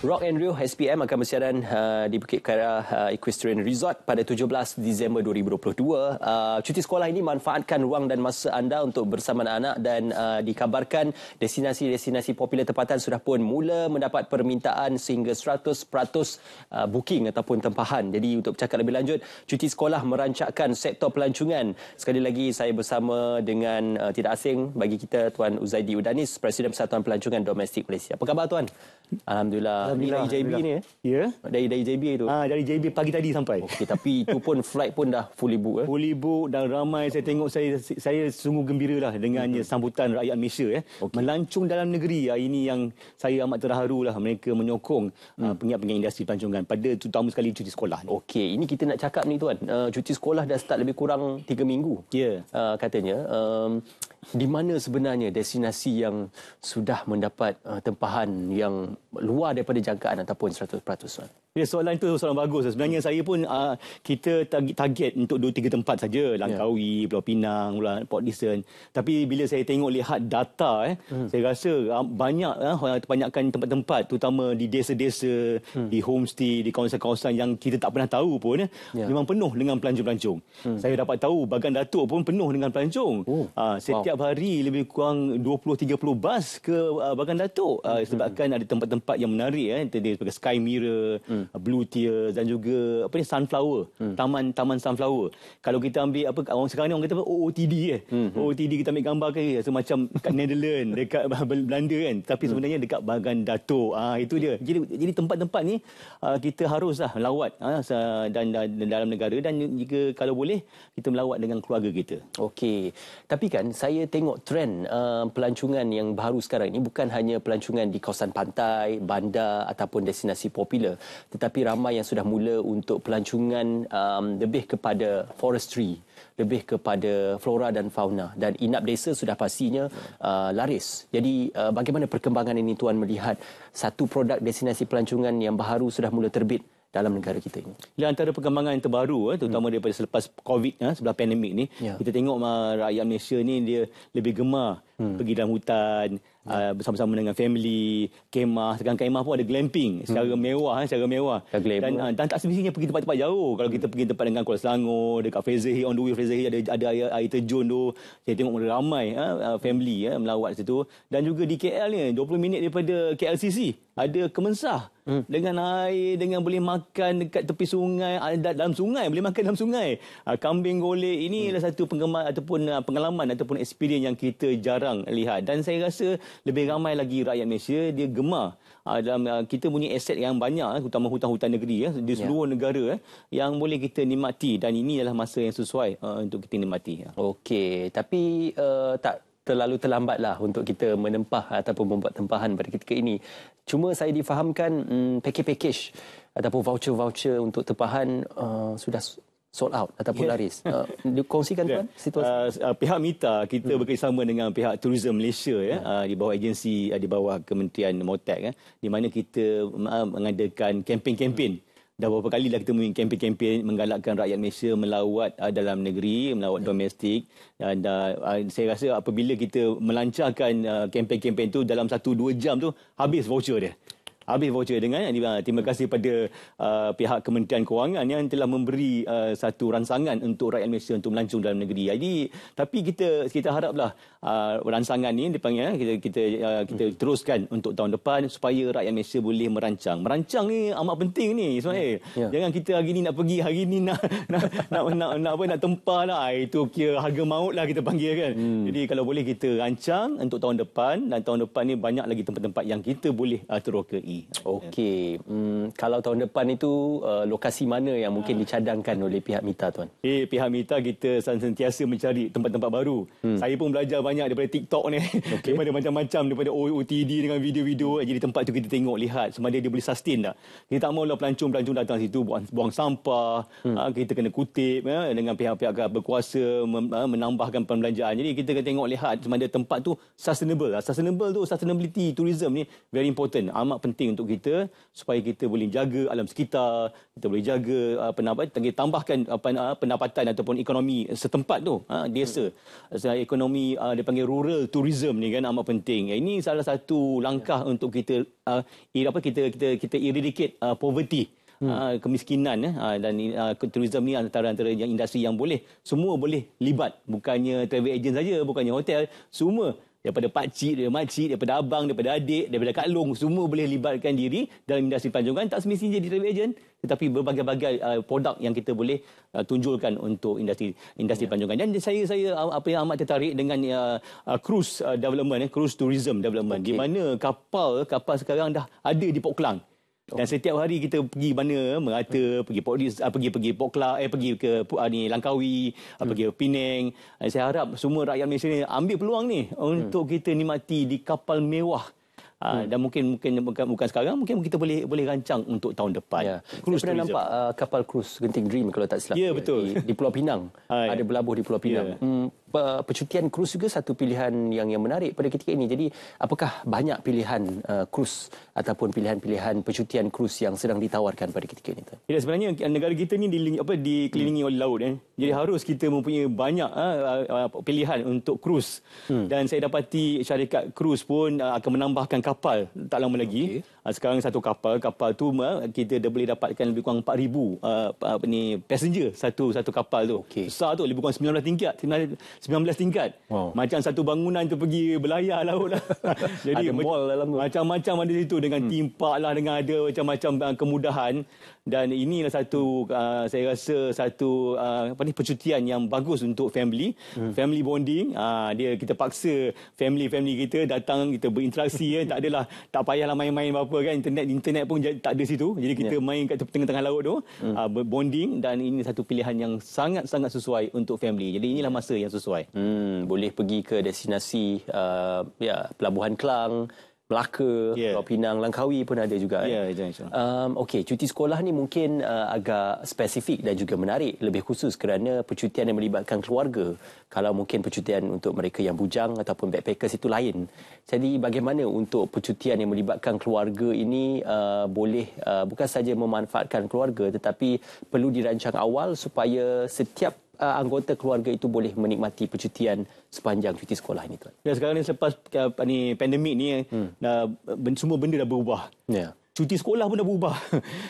Rock and Rio SPM akan bersiaran uh, di Bukit Kara uh, Equestrian Resort pada 17 Disember 2022. Uh, cuti sekolah ini manfaatkan ruang dan masa anda untuk bersama anak-anak dan uh, dikabarkan destinasi-destinasi popular tempatan sudah pun mula mendapat permintaan sehingga 100% uh, booking ataupun tempahan. Jadi untuk bercakap lebih lanjut, cuti sekolah merancakkan sektor pelancongan. Sekali lagi saya bersama dengan uh, tidak asing bagi kita Tuan Uzaidi Udanis, Presiden Persatuan Pelancongan Domestik Malaysia. Apa khabar Tuan? Alhamdulillah. Alhamdulillah. Dari JB ni. Eh? Ya. Oh, dari dari JB tu. Ah dari JB pagi tadi sampai. Okey tapi itu pun flight pun dah fully book eh. Fully book dan ramai saya tengok saya saya sungguh gembiralah dengan mm-hmm. sambutan rakyat Malaysia eh. Okay. Melancung dalam negeri ya ini yang saya amat terharu lah mereka menyokong mm. Uh, pengiat-pengiat industri pelancongan pada terutama sekali cuti sekolah. Okey ini kita nak cakap ni tuan. Uh, cuti sekolah dah start lebih kurang 3 minggu. Ya. Yeah. Uh, katanya um, di mana sebenarnya destinasi yang sudah mendapat uh, tempahan yang luar daripada jangkaan ataupun 100% Ya, soalan itu soalan bagus. Sebenarnya hmm. saya pun uh, kita target untuk dua tiga tempat saja. Ya. Langkawi, yeah. Pulau Pinang, Port Dickson. Tapi bila saya tengok lihat data, eh, mm. saya rasa uh, banyak uh, ah, terbanyakkan tempat-tempat terutama di desa-desa, mm. di homestay, di kawasan-kawasan yang kita tak pernah tahu pun eh, yeah. memang penuh dengan pelancong-pelancong. Mm. Saya dapat tahu Bagan Datuk pun penuh dengan pelancong. Oh. Uh, setiap wow. hari lebih kurang 20-30 bas ke uh, Bagan Datuk. Uh, sebabkan mm. ada tempat-tempat yang menarik. Eh, sebagai Sky Mirror, mm hmm. blue tear dan juga apa ni sunflower hmm. taman taman sunflower kalau kita ambil apa orang sekarang ni orang kata apa OOTD eh hmm. hmm. OOTD kita ambil gambar ke kan, so macam kat Netherlands dekat Belanda kan tapi hmm. sebenarnya hmm. dekat bahagian Dato ah itu dia jadi jadi tempat-tempat ni ah, kita haruslah melawat aa, ah, dan, dan dalam negara dan jika kalau boleh kita melawat dengan keluarga kita okey tapi kan saya tengok trend uh, pelancongan yang baru sekarang ini bukan hanya pelancongan di kawasan pantai, bandar ataupun destinasi popular tetapi ramai yang sudah mula untuk pelancongan um, lebih kepada forestry lebih kepada flora dan fauna dan inap desa sudah pastinya uh, laris. Jadi uh, bagaimana perkembangan ini tuan melihat satu produk destinasi pelancongan yang baru sudah mula terbit dalam negara kita ini. Di antara perkembangan yang terbaru eh, terutama hmm. daripada selepas COVID ya eh, sebelum pandemik ni ya. kita tengok uh, rakyat Malaysia ni dia lebih gemar hmm. pergi dalam hutan uh, bersama-sama dengan family kemah sekarang kemah pun ada glamping secara hmm. mewah eh, secara mewah dan, uh, dan tak semestinya pergi tempat-tempat jauh kalau kita pergi tempat dengan Kuala Selangor dekat Fraser Hill on the way Fraser Hill ada, ada air, air terjun tu saya tengok ada ramai uh, family uh, melawat situ dan juga di KL ni 20 minit daripada KLCC ada kemensah hmm. dengan air dengan boleh makan dekat tepi sungai ada dalam sungai boleh makan dalam sungai kambing golek ini adalah hmm. satu penggemar ataupun pengalaman ataupun experience yang kita jarang lihat dan saya rasa lebih ramai lagi rakyat Malaysia dia gemar ah, dalam ah, kita punya aset yang banyak eh, hutan-hutan negeri ya di seluruh yeah. negara eh, yang boleh kita nikmati dan ini adalah masa yang sesuai untuk kita nikmati. Okey, tapi uh, tak terlalu terlambatlah untuk kita menempah ataupun membuat tempahan pada ketika ini. Cuma saya difahamkan mm, package-package ataupun voucher-voucher untuk tempahan uh, sudah sold out ataupun yeah. laris. Uh, eh, kongsikan yeah. tuan situasi. Uh, pihak Mita kita hmm. bekerjasama dengan pihak Tourism Malaysia ya hmm. uh, di bawah agensi uh, di bawah Kementerian Motek ya di mana kita uh, mengadakan kempen-kempen. Hmm. Dah beberapa kali dah kita mungkin kempen-kempen menggalakkan rakyat Malaysia melawat uh, dalam negeri, melawat domestik dan uh, saya rasa apabila kita melancarkan uh, kempen-kempen tu dalam satu dua jam tu habis voucher dia habis voucher dengan ya. terima kasih kepada uh, pihak Kementerian Kewangan yang telah memberi uh, satu ransangan untuk rakyat Malaysia untuk melancong dalam negeri. Jadi tapi kita kita haraplah uh, ransangan ini dipanggil eh, kita kita uh, kita hmm. teruskan untuk tahun depan supaya rakyat Malaysia boleh merancang. Merancang ni amat penting ni Ismail. Ya. ya. Jangan kita hari ni nak pergi hari ni nak nak, nak nak nak apa nak tempah lah ah, itu kira harga maut lah kita panggil kan. Hmm. Jadi kalau boleh kita rancang untuk tahun depan dan tahun depan ni banyak lagi tempat-tempat yang kita boleh uh, terokai. Okey. Hmm, kalau tahun depan itu uh, lokasi mana yang mungkin ha. dicadangkan oleh pihak Mita tuan? Eh pihak Mita kita sentiasa mencari tempat-tempat baru. Hmm. Saya pun belajar banyak daripada TikTok ni. Okay. daripada macam-macam daripada OOTD dengan video-video jadi tempat tu kita tengok lihat sama dia, dia boleh sustain tak. Kita tak maulah pelancong-pelancong datang situ buang, buang sampah. Hmm. Ha, kita kena kutip ya, dengan pihak-pihak berkuasa mem, ha, menambahkan pembelanjaan. Jadi kita kena tengok lihat sama tempat tu sustainable. Lah. Sustainable tu sustainability tourism ni very important. Amat penting penting untuk kita supaya kita boleh jaga alam sekitar, kita boleh jaga uh, ah, pendapatan, tambahkan uh, pendapatan ataupun ekonomi setempat tu, ha, desa. Hmm. Ekonomi uh, dipanggil rural tourism ni kan amat penting. Eh, ini salah satu langkah yeah. untuk kita uh, apa kita kita kita eradicate uh, poverty. Hmm. kemiskinan eh, dan tourism ni antara-antara yang industri yang boleh semua boleh libat bukannya travel agent saja bukannya hotel semua daripada pak cik, daripada mak cik, daripada abang, daripada adik, daripada kak long semua boleh libatkan diri dalam industri panjungan tak semestinya jadi travel agent tetapi berbagai-bagai uh, produk yang kita boleh uh, tunjulkan untuk industri industri yeah. panjungan. Dan saya saya uh, apa yang amat tertarik dengan uh, uh, cruise uh, development eh, cruise tourism development okay. di mana kapal kapal sekarang dah ada di Port Klang. Dan setiap hari kita pergi mana merata hmm. pergi Port uh, pergi pergi Port Klang eh pergi ke uh, ni Langkawi ah, hmm. uh, pergi Penang saya harap semua rakyat Malaysia ni ambil peluang ni hmm. untuk kita nikmati di kapal mewah Uh, hmm. dan mungkin mungkin bukan, bukan sekarang mungkin kita boleh boleh rancang untuk tahun depan. Yeah. Cruise Saya nampak uh, kapal cruise Genting Dream kalau tak silap. Ya betul. Di, di Pulau Pinang. Ya. Ada berlabuh di Pulau ya. Pinang. Yeah. Hmm uh, percutian cruise juga satu pilihan yang yang menarik pada ketika ini. Jadi, apakah banyak pilihan uh, cruise ataupun pilihan-pilihan percutian cruise yang sedang ditawarkan pada ketika ini? Ya, sebenarnya negara kita ini di apa dikelilingi hmm. oleh laut eh. Jadi hmm. harus kita mempunyai banyak uh, pilihan untuk cruise. Hmm. Dan saya dapati syarikat cruise pun uh, akan menambahkan kapal tak lama lagi. Okay. Ah, sekarang satu kapal kapal tu kita dah boleh dapatkan lebih kurang 4000 ribu uh, apa ni passenger satu satu kapal tu okay. besar tu lebih kurang 19 tingkat 19, 19 tingkat wow. macam satu bangunan tu pergi berlayar laut lah. jadi ada mall dalam lah tu macam-macam ada situ dengan hmm. timpak lah dengan ada macam-macam ah, kemudahan dan inilah satu uh, saya rasa satu uh, apa ni percutian yang bagus untuk family hmm. family bonding uh, dia kita paksa family-family kita datang kita berinteraksi eh. tak adalah tak payahlah main-main apa kan internet internet pun tak ada situ jadi kita yeah. main kat tengah-tengah laut tu hmm. uh, bonding dan ini satu pilihan yang sangat-sangat sesuai untuk family jadi inilah masa yang sesuai hmm, boleh pergi ke destinasi uh, ya pelabuhan Kelang Melaka, yeah. Pulau Pinang, Langkawi pun ada juga. Ya, yeah, insya-Allah. Um, okey, cuti sekolah ni mungkin uh, agak spesifik dan juga menarik, lebih khusus kerana percutian yang melibatkan keluarga. Kalau mungkin percutian untuk mereka yang bujang ataupun backpackers itu lain. Jadi bagaimana untuk percutian yang melibatkan keluarga ini uh, boleh uh, bukan saja memanfaatkan keluarga tetapi perlu dirancang awal supaya setiap uh, anggota keluarga itu boleh menikmati percutian sepanjang cuti sekolah ini Ya sekarang ini selepas uh, ni pandemik ni hmm. dah uh, semua benda dah berubah. Yeah cuti sekolah pun dah berubah.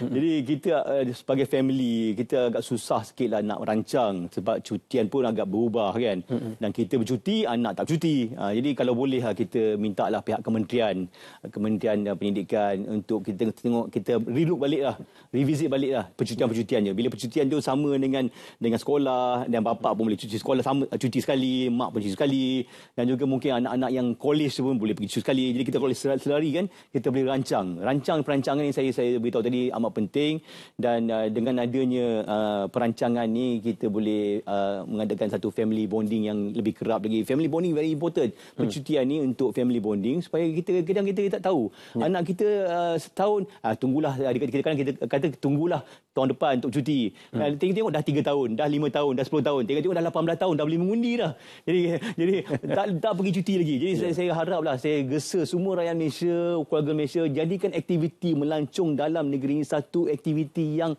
hmm Jadi kita eh, sebagai family, kita agak susah sikit lah nak merancang sebab cutian pun agak berubah kan. hmm Dan kita bercuti, anak tak bercuti. Ha, jadi kalau boleh lah kita minta lah pihak kementerian, kementerian eh, pendidikan untuk kita tengok, kita relook balik lah, revisit balik lah percutian-percutiannya. Bila percutian tu sama dengan dengan sekolah, dan bapa pun boleh cuti sekolah sama cuti sekali, mak pun cuti sekali dan juga mungkin anak-anak yang kolej pun boleh pergi cuti sekali. Jadi kita boleh selari kan, kita boleh rancang. Rancang perancang perancangan ini saya saya beritahu tadi amat penting dan uh, dengan adanya uh, perancangan ini kita boleh uh, mengadakan satu family bonding yang lebih kerap lagi family bonding very important hmm. percutian ini untuk family bonding supaya kita kadang kita tak tahu hmm. anak kita uh, setahun uh, tunggulah ah, kita kan kita kata tunggulah tahun depan untuk cuti hmm. uh, tengok-tengok dah 3 tahun dah 5 tahun dah 10 tahun tengok-tengok dah 18 tahun dah boleh mengundi dah jadi jadi tak tak pergi cuti lagi jadi yeah. saya saya haraplah saya gesa semua rakyat Malaysia keluarga Malaysia jadikan aktiviti Melancung dalam negeri ini satu aktiviti yang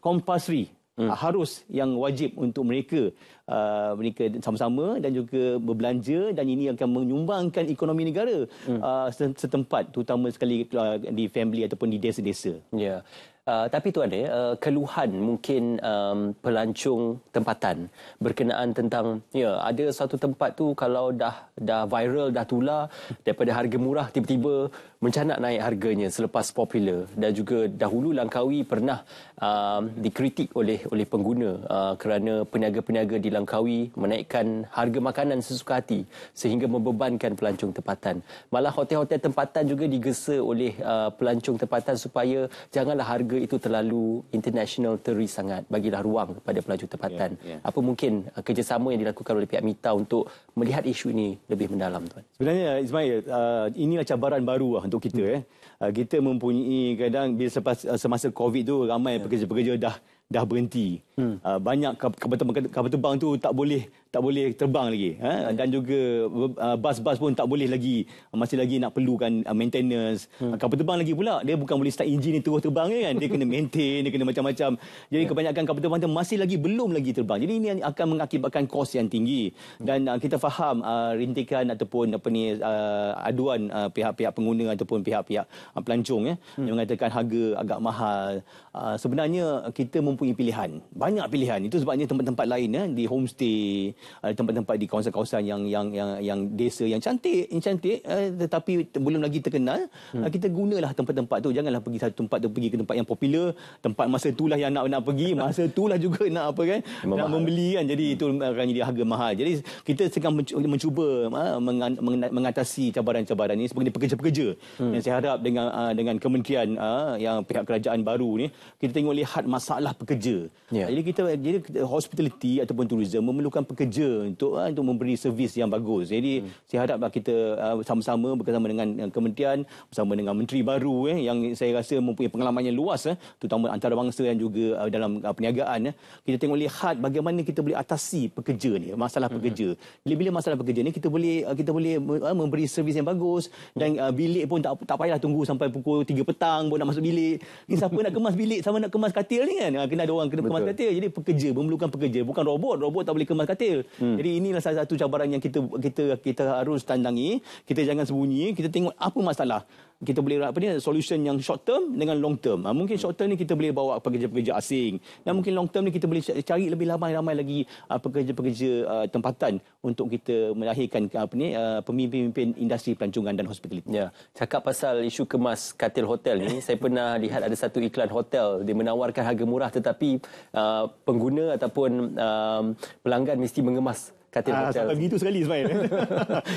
compulsory hmm. harus yang wajib untuk mereka ah, mereka sama-sama dan juga berbelanja dan ini akan menyumbangkan ekonomi negara hmm. Ah, setempat terutama sekali ah, di family ataupun di desa-desa. Ya. Yeah. Uh, tapi tuan eh uh, keluhan mungkin um, pelancong tempatan berkenaan tentang ya yeah, ada satu tempat tu kalau dah dah viral dah tula daripada harga murah tiba-tiba mencanak naik harganya selepas popular dan juga dahulu Langkawi pernah um, dikritik oleh oleh pengguna uh, kerana peniaga-peniaga di Langkawi menaikkan harga makanan sesuka hati sehingga membebankan pelancong tempatan malah hotel-hotel tempatan juga digesa oleh uh, pelancong tempatan supaya janganlah harga olahraga itu terlalu international teri sangat bagilah ruang kepada pelaju tempatan. Yeah, yeah. Apa mungkin uh, kerjasama yang dilakukan oleh pihak MITA untuk melihat isu ini lebih mendalam tuan? Sebenarnya Ismail uh, adalah cabaran baru uh, untuk kita hmm. eh. Uh, kita mempunyai kadang bila selepas uh, semasa Covid tu ramai ya. pekerja-pekerja yeah. dah dah berhenti. Hmm. Uh, banyak kapal terbang, kapal terbang tu tak boleh tak boleh terbang lagi ha? hmm. dan juga uh, bas-bas pun tak boleh lagi masih lagi nak perlukan uh, maintenance hmm. kapal terbang lagi pula dia bukan boleh start enjin ni terus terbang kan dia kena maintain dia kena macam-macam jadi hmm. kebanyakan kapal terbang tu masih lagi belum lagi terbang jadi ini akan mengakibatkan kos yang tinggi hmm. dan uh, kita faham uh, rintikan ataupun apa ni uh, aduan uh, pihak-pihak pengguna ataupun pihak-pihak uh, pelancong ya hmm. yang mengatakan harga agak mahal uh, sebenarnya kita mempunyai pilihan banyak pilihan itu sebabnya tempat-tempat lain ya di homestay uh, tempat-tempat di kawasan-kawasan yang yang yang yang desa yang cantik yang cantik uh, tetapi belum lagi terkenal hmm. uh, kita gunalah tempat-tempat tu janganlah pergi satu tempat tu pergi ke tempat yang popular tempat masa itulah yang nak nak pergi masa itulah juga nak apa kan Memang nak mahal. membeli kan jadi hmm. itu agaknya dia harga mahal jadi kita sedang mencuba uh, mengatasi cabaran-cabaran ini sebagai pekerja-pekerja hmm. yang saya harap dengan uh, dengan kementerian uh, yang pihak kerajaan baru ni kita tengok lihat masalah pekerja yeah. jadi kita jadi hospitality ataupun tourism memerlukan pekerja bekerja untuk uh, untuk memberi servis yang bagus. Jadi hmm. saya harap kita uh, sama-sama bekerjasama dengan uh, kementerian bersama dengan menteri baru eh yang saya rasa mempunyai pengalaman yang luas eh terutama antarabangsa dan juga uh, dalam uh, perniagaan eh. Kita tengok lihat bagaimana kita boleh atasi pekerja ni, masalah hmm. pekerja. Bila-bila masalah pekerja ni kita boleh uh, kita boleh uh, memberi servis yang bagus dan uh, bilik pun tak tak payahlah tunggu sampai pukul 3 petang baru nak masuk bilik. Ni siapa nak kemas bilik sama nak kemas katil ni kan? kena ada orang kena Betul. kemas katil. Jadi pekerja memerlukan pekerja bukan robot. Robot tak boleh kemas katil kecil. Hmm. Jadi inilah salah satu cabaran yang kita kita kita harus tandangi. Kita jangan sembunyi, kita tengok apa masalah kita boleh apa ni solution yang short term dengan long term. Ha, mungkin short term ni kita boleh bawa pekerja-pekerja asing dan mungkin long term ni kita boleh cari lebih ramai-ramai lagi ha, pekerja-pekerja uh, tempatan untuk kita melahirkan apa ni uh, pemimpin-pemimpin industri pelancongan dan hospitality. Ya. Cakap pasal isu kemas katil hotel ni, saya pernah lihat ada satu iklan hotel dia menawarkan harga murah tetapi uh, pengguna ataupun uh, pelanggan mesti mengemas katil ah, hotel. Begitu sekali sebenarnya.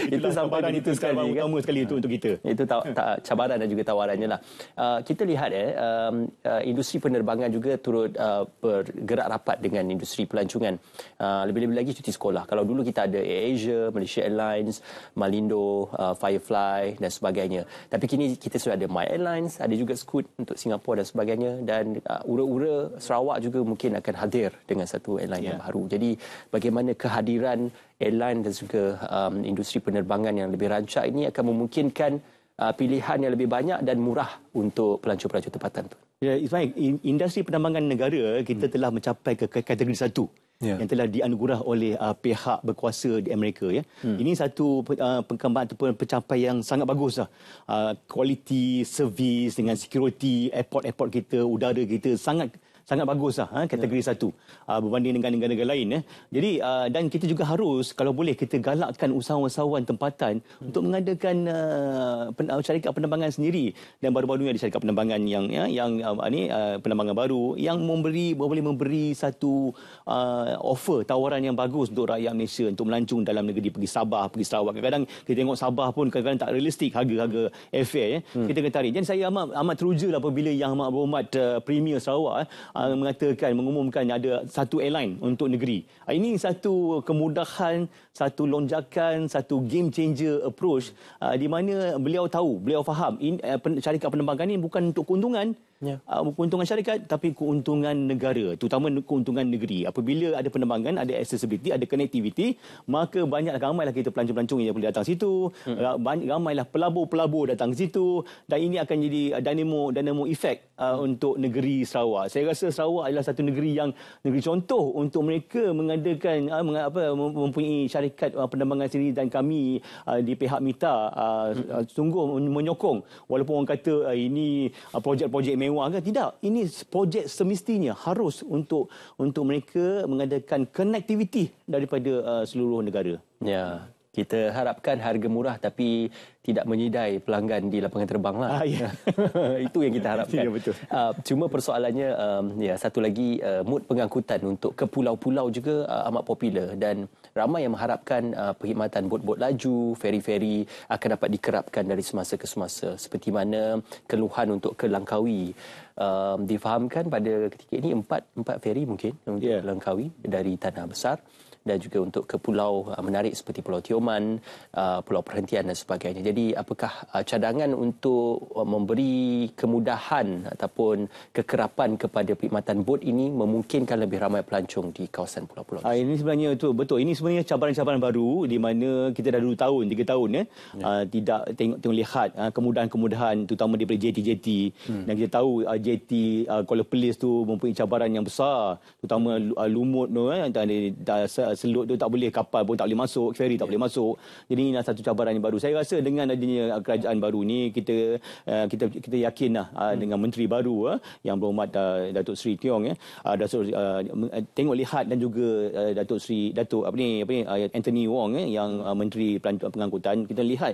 Itu, itu sampai begitu sekali. Itu kan? utama sekali itu untuk kita. Ah, itu ta- ta- cabaran dan juga tawarannya. Lah. Uh, kita lihat eh, um, uh, industri penerbangan juga turut uh, bergerak rapat dengan industri pelancongan. Uh, lebih-lebih lagi cuti sekolah. Kalau dulu kita ada Air Asia, Malaysia Airlines, Malindo, uh, Firefly dan sebagainya. Tapi kini kita sudah ada My Airlines, ada juga Scoot untuk Singapura dan sebagainya. Dan uh, ura-ura Sarawak juga mungkin akan hadir dengan satu airline yeah. yang ya. baru. Jadi bagaimana kehadiran airline dan juga um, industri penerbangan yang lebih rancak ini akan memungkinkan uh, pilihan yang lebih banyak dan murah untuk pelancong-pelancong tempatan tu. Ya, Ismail, industri penerbangan negara kita hmm. telah mencapai ke kategori satu. Yeah. yang telah dianugerah oleh uh, pihak berkuasa di Amerika ya. Hmm. Ini satu uh, perkembangan ataupun pencapaian yang sangat baguslah. uh, quality service dengan security airport-airport kita, udara kita sangat sangat bagus lah, ha, kategori ya. satu uh, berbanding dengan negara-negara lain. Eh. Jadi uh, dan kita juga harus kalau boleh kita galakkan usahawan-usahawan tempatan hmm. untuk mengadakan uh, pen, syarikat penerbangan sendiri dan baru-baru ini ada syarikat penerbangan yang ya, yang uh, ini uh, penerbangan baru yang memberi boleh memberi satu uh, offer tawaran yang bagus untuk rakyat Malaysia untuk melancung dalam negeri pergi Sabah pergi Sarawak kadang-kadang kita tengok Sabah pun kadang-kadang tak realistik harga-harga FA. eh. Ya. hmm. kita kena tarik jadi saya amat amat teruja lah apabila yang amat berhormat uh, premier Sarawak eh, Ah, mengatakan mengumumkan ada satu airline untuk negeri. Ah, ini satu kemudahan, satu lonjakan, satu game changer approach ah, di mana beliau tahu, beliau faham in, uh, syarikat penerbangan ini bukan untuk keuntungan Ya. Uh, keuntungan syarikat tapi keuntungan negara terutama keuntungan negeri apabila ada penerbangan ada accessibility ada connectivity maka banyak ramai ramailah kita pelancong-pelancong yang boleh datang situ hmm. banyak ramailah pelabur-pelabur datang ke situ dan ini akan jadi ah, dynamo dynamo effect uh, hmm. untuk negeri Sarawak saya rasa Sarawak adalah satu negeri yang negeri contoh untuk mereka mengadakan uh, meng, apa mempunyai syarikat uh, penerbangan sendiri dan kami uh, di pihak MITA uh, hmm. sungguh menyokong walaupun orang kata uh, ini uh, projek-projek mewah mewah tidak ini projek semestinya harus untuk untuk mereka mengadakan connectivity daripada uh, seluruh negara ya kita harapkan harga murah tapi tidak menyidai pelanggan di lapangan terbang lah. Ah, ya. Itu yang kita ya, harapkan. Ya, betul. Uh, cuma persoalannya, um, ya satu lagi uh, mood pengangkutan untuk ke pulau-pulau juga uh, amat popular dan ramai yang mengharapkan uh, perkhidmatan bot-bot laju, feri-feri akan dapat dikerapkan dari semasa ke semasa. Seperti mana keluhan untuk ke Langkawi um, difahamkan pada ketika ini empat empat feri mungkin untuk ya. ke Langkawi dari tanah besar dan juga untuk ke pulau uh, menarik seperti Pulau Tioman, uh, Pulau Perhentian dan sebagainya. Jadi apakah uh, cadangan untuk memberi kemudahan ataupun kekerapan kepada perkhidmatan bot ini memungkinkan lebih ramai pelancong di kawasan pulau-pulau? Ini? Ah, ini sebenarnya itu betul. Ini sebenarnya cabaran-cabaran baru di mana kita dah dulu tahun, tiga tahun eh. ya, ya. tidak tengok tengok lihat ah, kemudahan-kemudahan terutama daripada JT-JT hmm. dan kita tahu JT Kuala Pelis tu mempunyai cabaran yang besar terutama lumut tu kan, selut tu tak boleh kapal pun tak boleh masuk ferry tak ya. boleh masuk jadi inilah satu cabaran yang baru saya rasa dengan adanya uh, kerajaan baru ni kita uh, kita kita yakinlah uh, hmm. dengan menteri baru yang berhormat uh, Datuk Seri Tiong eh. uh, Datuk tengok lihat dan juga Datuk Seri Datuk apa ni apa ni Anthony Wong eh, yang uh, menteri pengangkutan kita lihat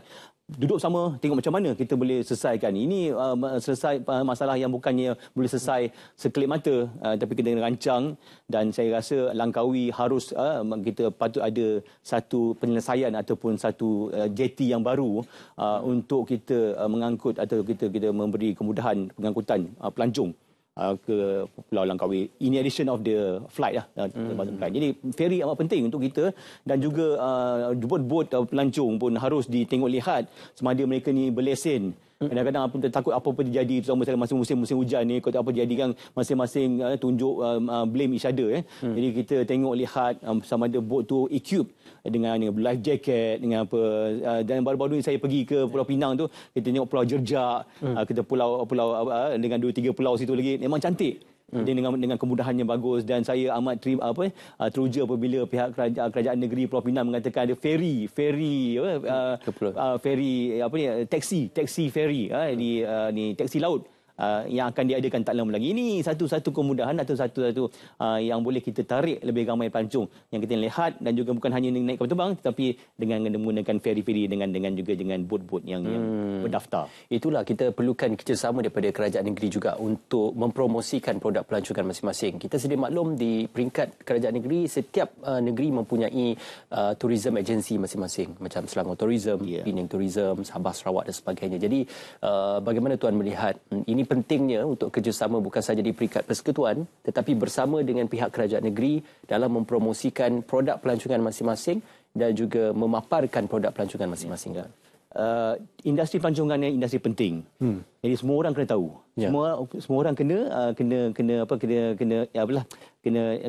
duduk sama tengok macam mana kita boleh selesaikan ini uh, selesai uh, masalah yang bukannya boleh selesai sekelip mata uh, tapi kita kena rancang dan saya rasa Langkawi harus uh, kita patut ada satu penyelesaian ataupun satu uh, jeti yang baru uh, untuk kita uh, mengangkut atau kita kita memberi kemudahan pengangkutan uh, pelancong Uh, ke Pulau Langkawi ini addition of the flight lah uh, hmm. flight. jadi ferry amat penting untuk kita dan juga uh, boat-boat uh, pelancong pun harus ditengok lihat sama mereka ni berlesen kadang-kadang apa takut apa pun terjadi terutama dalam masa musim-musim hujan ni kalau apa jadi kan masing-masing uh, tunjuk um, uh, blame each other eh. Hmm. Jadi kita tengok lihat um, sama ada boat tu equip dengan, dengan life jacket dengan apa uh, dan baru-baru ni saya pergi ke Pulau Pinang tu kita tengok Pulau Jerjak hmm. uh, kita pulau pulau uh, dengan dua tiga pulau situ lagi memang cantik hmm. dengan dengan kemudahannya bagus dan saya amat teri, apa uh, teruja apabila pihak kerajaan, kerajaan negeri Pulau Pinang mengatakan ada feri feri apa uh, uh, feri apa ni taksi taksi feri uh, ah, di uh, ni taksi laut uh, yang akan diadakan tak lama lagi. Ini satu-satu kemudahan atau satu-satu uh, yang boleh kita tarik lebih ramai pelancong yang kita lihat dan juga bukan hanya naik kapal terbang tetapi dengan menggunakan feri-feri dengan dengan juga dengan boat-boat yang, hmm. yang berdaftar. Itulah kita perlukan kerjasama daripada kerajaan negeri juga untuk mempromosikan produk pelancongan masing-masing. Kita sedia maklum di peringkat kerajaan negeri setiap uh, negeri mempunyai uh, tourism agency masing-masing macam Selangor Tourism, yeah. Penang Tourism, Sabah Sarawak dan sebagainya. Jadi uh, bagaimana tuan melihat mm, ini pentingnya untuk kerjasama bukan sahaja di peringkat persekutuan tetapi bersama dengan pihak kerajaan negeri dalam mempromosikan produk pelancongan masing-masing dan juga memaparkan produk pelancongan masing-masing. Uh, industri pelancongan ini industri penting. Hmm. Jadi semua orang kena tahu yeah. semua semua orang kena uh, kena kena apa kena kena ya apalah kena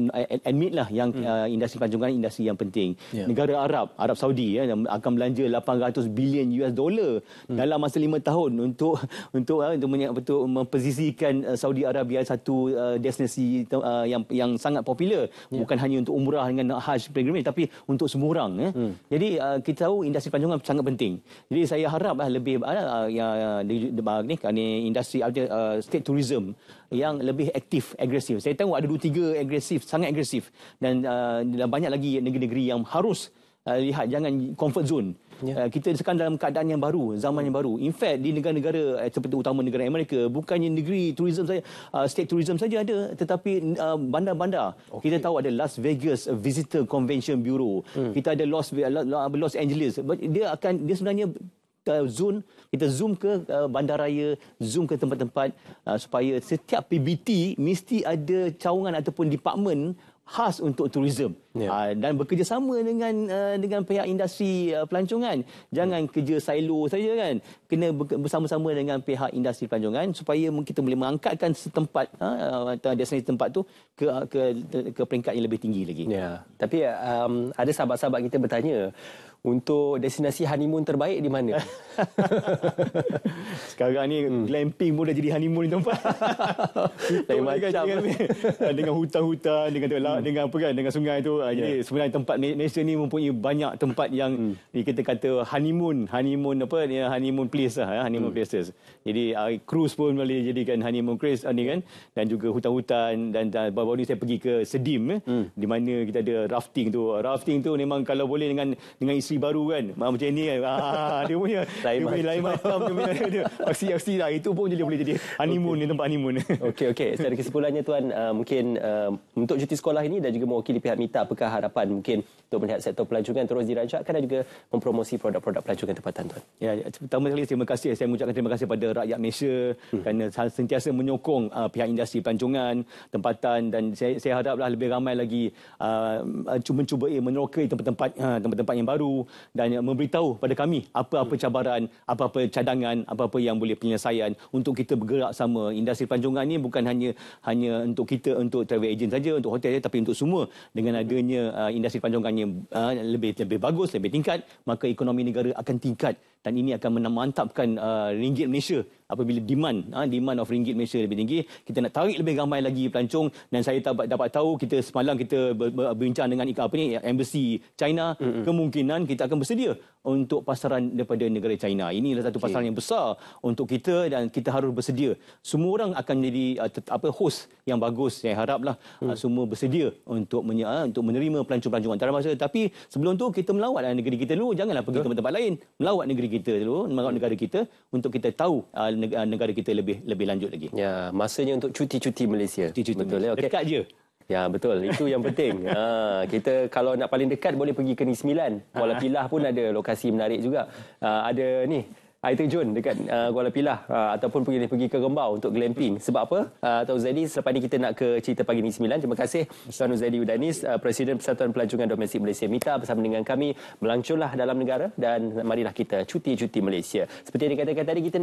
admit lah yang hmm. uh, industri panjungan industri yang penting yeah. negara Arab Arab Saudi ya akan belanja 800 bilion US dollar hmm. dalam masa lima tahun untuk untuk uh, untuk, untuk, untuk memposisikan uh, Saudi Arabia satu uh, destinasi uh, yang yang sangat popular yeah. bukan hanya untuk umrah dengan Hajj pilgrimage tapi untuk semua orang ya hmm. jadi uh, kita tahu industri panjungan sangat penting jadi saya harap uh, lebih uh, yang ya, kan, uh, ni kerana industri uh, Uh, state tourism yang lebih aktif agresif. Saya tahu ada dua tiga agresif sangat agresif dan uh, banyak lagi negeri-negeri yang harus uh, lihat jangan comfort zone. Yeah. Uh, kita sekarang dalam keadaan yang baru, zaman yang baru. In fact di negara-negara eh, seperti utama negara Amerika bukannya negeri tourism saja, uh, state tourism saja ada tetapi uh, bandar-bandar. Okay. Kita tahu ada Las Vegas Visitor Convention Bureau. Hmm. Kita ada Los Los Angeles. Dia akan dia sebenarnya kita zoom kita zoom ke uh, bandaraya zoom ke tempat-tempat uh, supaya setiap PBT mesti ada cawangan ataupun department khas untuk tourism yeah. Uh, dan bekerjasama dengan dengan pihak industri pelancongan jangan hmm. kerja silo saja kan kena bersama-sama dengan pihak industri pelancongan supaya kita boleh mengangkatkan setempat uh, destinasi tempat tu ke, ke ke ke peringkat yang lebih tinggi lagi yeah. tapi um, ada sahabat-sahabat kita bertanya untuk destinasi honeymoon terbaik di mana? Sekarang ni hmm. glamping pun dah jadi honeymoon tempat. Lain macam dengan, ah, dengan hutan-hutan, dengan hmm. dengan apa kan, dengan sungai tu. Yeah. Jadi ya. sebenarnya tempat Malaysia ni mempunyai banyak tempat yang hmm. kita kata honeymoon, honeymoon apa ni honeymoon place lah, eh, honeymoon hmm. places. Jadi uh, cruise pun boleh jadikan honeymoon cruise uh, ni kan dan juga hutan-hutan dan, dan baru-baru ni saya pergi ke Sedim eh, hmm. di mana kita ada rafting tu. Rafting tu memang kalau boleh dengan dengan industri baru kan ah, macam ni kan ah, ah dia punya lain dia punya lain macam dia punya dia aksi aksi lah itu pun jadi boleh jadi Animun, okay. ni tempat animun. okey okey secara kesimpulannya tuan uh, mungkin uh, untuk cuti sekolah ini dan juga mewakili pihak MITA apakah harapan mungkin untuk melihat sektor pelancongan terus dirancangkan dan juga mempromosi produk-produk pelancongan tempatan tuan ya, ya. pertama sekali terima kasih saya mengucapkan terima kasih kepada rakyat Malaysia hmm. kerana sentiasa menyokong uh, pihak industri pelancongan tempatan dan saya, saya haraplah lebih ramai lagi uh, mencuba eh, meneroka tempat-tempat uh, tempat-tempat yang baru dan memberitahu pada kami apa-apa hmm. cabaran, apa-apa cadangan, apa-apa yang boleh penyelesaian untuk kita bergerak sama. Industri panjungan ini bukan hanya hanya untuk kita untuk travel agent saja, untuk hotel saja tapi untuk semua dengan hmm. adanya uh, industri panjungannya uh, lebih lebih bagus, lebih tingkat, maka ekonomi negara akan tingkat dan ini akan menamantapkan uh, ringgit Malaysia apabila demand uh, demand of ringgit Malaysia lebih tinggi kita nak tarik lebih ramai lagi pelancong dan saya dapat dapat tahu kita semalam kita berbincang dengan apa ni embassy China mm-hmm. kemungkinan kita akan bersedia untuk pasaran daripada negara China. ini adalah satu pasaran yang besar untuk kita dan kita harus bersedia. Semua orang akan jadi uh, apa host yang bagus. Saya haraplah uh, hmm. semua bersedia untuk menye- uh, untuk menerima pelancong-pelancong antarabangsa. Tapi sebelum tu kita melawat lah negeri kita dulu. Janganlah pergi ke tempat-tempat lain. Melawat negeri kita dulu, melawat negara kita untuk kita tahu negara kita lebih lebih lanjut lagi. Ya, masanya untuk cuti-cuti Malaysia. Cuti-cuti ya? Okay. Dekat je. Ya betul itu yang penting. ha, kita kalau nak paling dekat boleh pergi ke Nismilan. Kuala ha. Pilah pun ada lokasi menarik juga. Uh, ada ni Air terjun dekat uh, Kuala Pilah uh, ataupun pergi pergi ke Rembau untuk glamping. Sebab apa? Uh, Tuan Uzaidi, selepas ini kita nak ke cerita pagi ni 9. Terima kasih Tuan Uzaidi Udanis, uh, Presiden Persatuan Pelancongan Domestik Malaysia minta bersama dengan kami melancurlah dalam negara dan marilah kita cuti-cuti Malaysia. Seperti yang dikatakan tadi kita nak